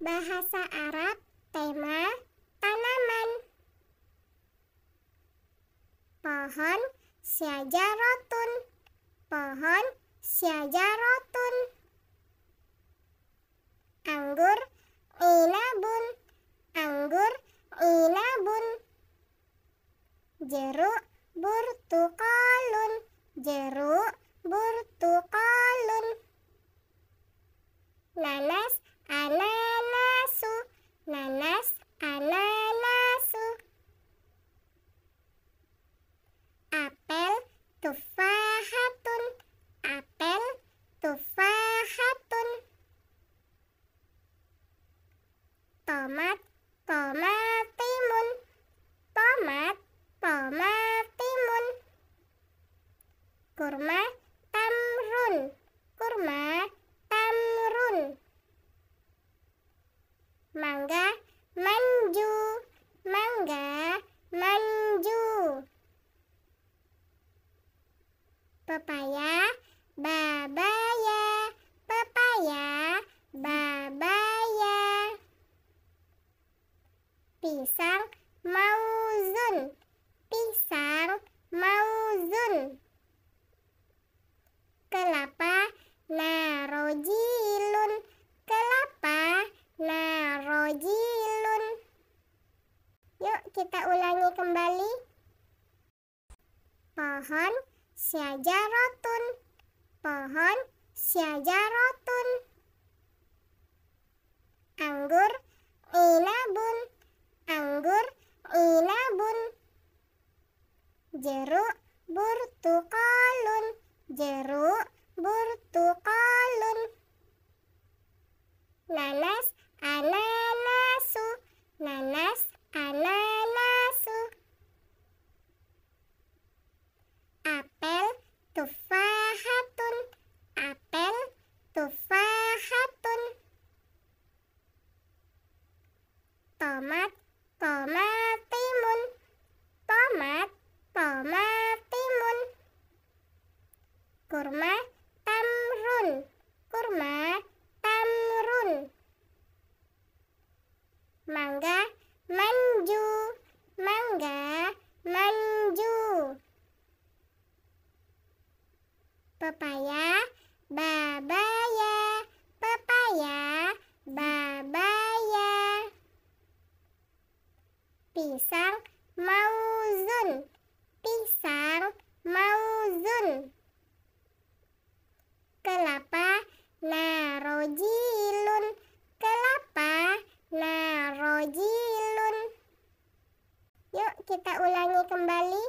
Bahasa Arab tema tanaman Pohon syajarotun Pohon syajarotun Anggur inabun Anggur inabun Jeruk burtukalun Jeruk burtukalun Nanas tomat tomat timun tomat tomat timun kurma tamrun kurma tamrun mangga manju mangga manju pepaya babaya pepaya babaya pisang mauzun pisang mauzun kelapa narojilun kelapa narojilun yuk kita ulangi kembali pohon syajaratun pohon syajaratun anggur inabun anggur, inabun, jeruk, burtukalun, jeruk, burtukalun, nanas, ananasu, nanas, ananasu, apel, tufahatun, apel, tufahatun, tomat, pepaya, babaya, pepaya, babaya. Pisang mauzun, pisang mauzun. Kelapa narojilun, kelapa narojilun. Yuk kita ulangi kembali.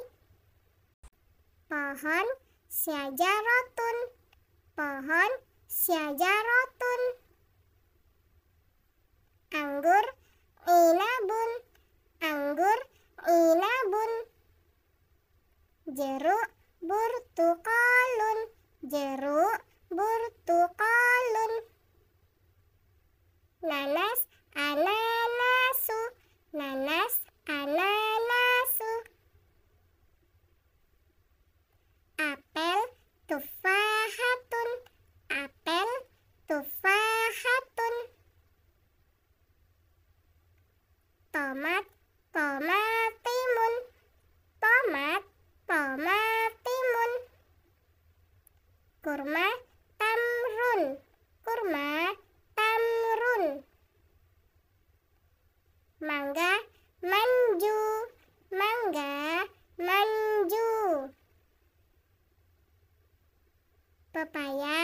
Pohon syajaratun pohon syajaratun anggur inabun anggur inabun jeruk burtukalun jeruk burtukalun nanas anas tomat tomat timun tomat tomat timun kurma tamrun kurma tamrun mangga manju mangga manju pepaya